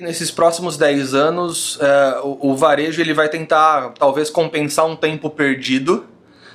nesses próximos 10 anos, é, o, o, varejo ele vai tentar talvez compensar um tempo perdido,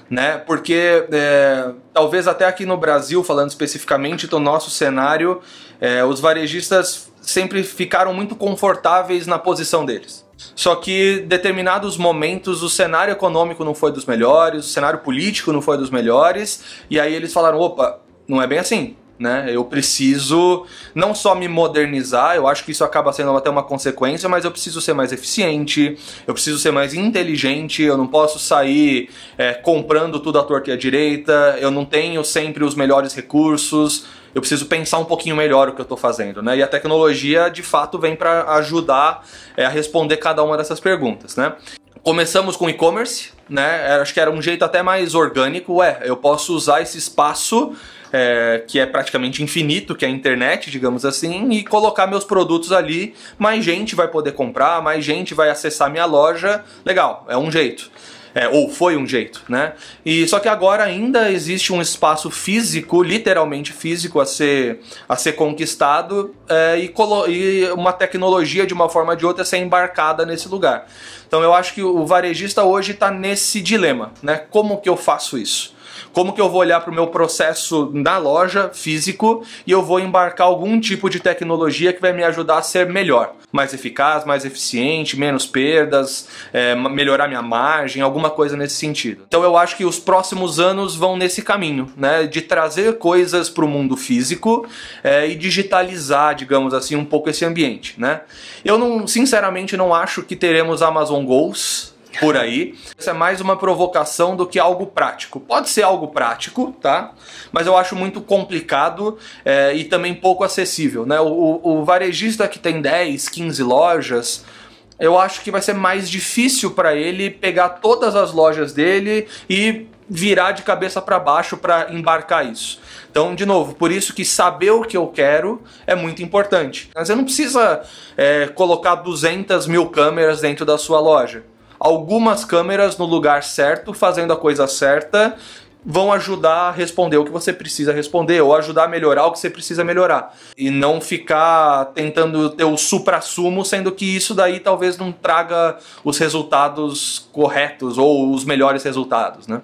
né? Porque é, talvez até aqui no Brasil, falando especificamente do nosso cenário, é, os varejistas sempre ficaram muito confortáveis na posição deles. Só que determinados momentos o cenário econômico não foi dos melhores, o cenário político não foi dos melhores, e aí eles falaram: opa, não é bem assim né? Eu preciso não só me modernizar, eu acho que isso acaba sendo até uma consequência, mas eu preciso ser mais eficiente, eu preciso ser mais inteligente, eu não posso sair é, comprando tudo à torta e à direita, eu não tenho sempre os melhores recursos, eu preciso pensar um pouquinho melhor o que eu estou fazendo, né? E a tecnologia, de fato, vem para ajudar é, a responder cada uma dessas perguntas, né? Começamos com e-commerce, né? É, acho que era um jeito até mais orgânico, é, eu posso usar esse espaço é, que é praticamente infinito, que é a internet, digamos assim, e colocar meus produtos ali, mais gente vai poder comprar, mais gente vai acessar minha loja. Legal, é um jeito. É, ou foi um jeito, né? E só que agora ainda existe um espaço físico, literalmente físico, a ser, a ser conquistado é, e, e, uma tecnologia de uma forma ou de outra ser embarcada nesse lugar. Então eu acho que o varejista hoje está nesse dilema, né? Como que eu faço isso? Como que eu vou olhar para o meu processo na loja, físico, e eu vou embarcar algum tipo de tecnologia que vai me ajudar a ser melhor, mais eficaz, mais eficiente, menos perdas, é, melhorar minha margem, alguma coisa nesse sentido. Então eu acho que os próximos anos vão nesse caminho, né, de trazer coisas para o mundo físico é, e digitalizar, digamos assim, um pouco esse ambiente, né. Eu não, sinceramente, não acho que teremos Amazon Goals por aí. Isso é mais uma provocação do que algo prático. Pode ser algo prático, tá? Mas eu acho muito complicado é, e também pouco acessível, né? O, o varejista que tem 10, 15 lojas eu acho que vai ser mais difícil para ele pegar todas as lojas dele e virar de cabeça para baixo para embarcar isso. Então, de novo, por isso que saber o que eu quero é muito importante. Você não precisa é, colocar 200 mil câmeras dentro da sua loja algumas câmeras no lugar certo, fazendo a coisa certa, vão ajudar a responder o que você precisa responder ou ajudar a melhorar o que você precisa melhorar. E não ficar tentando ter o supra-sumo, sendo que isso daí talvez não traga os resultados corretos ou os melhores resultados, né?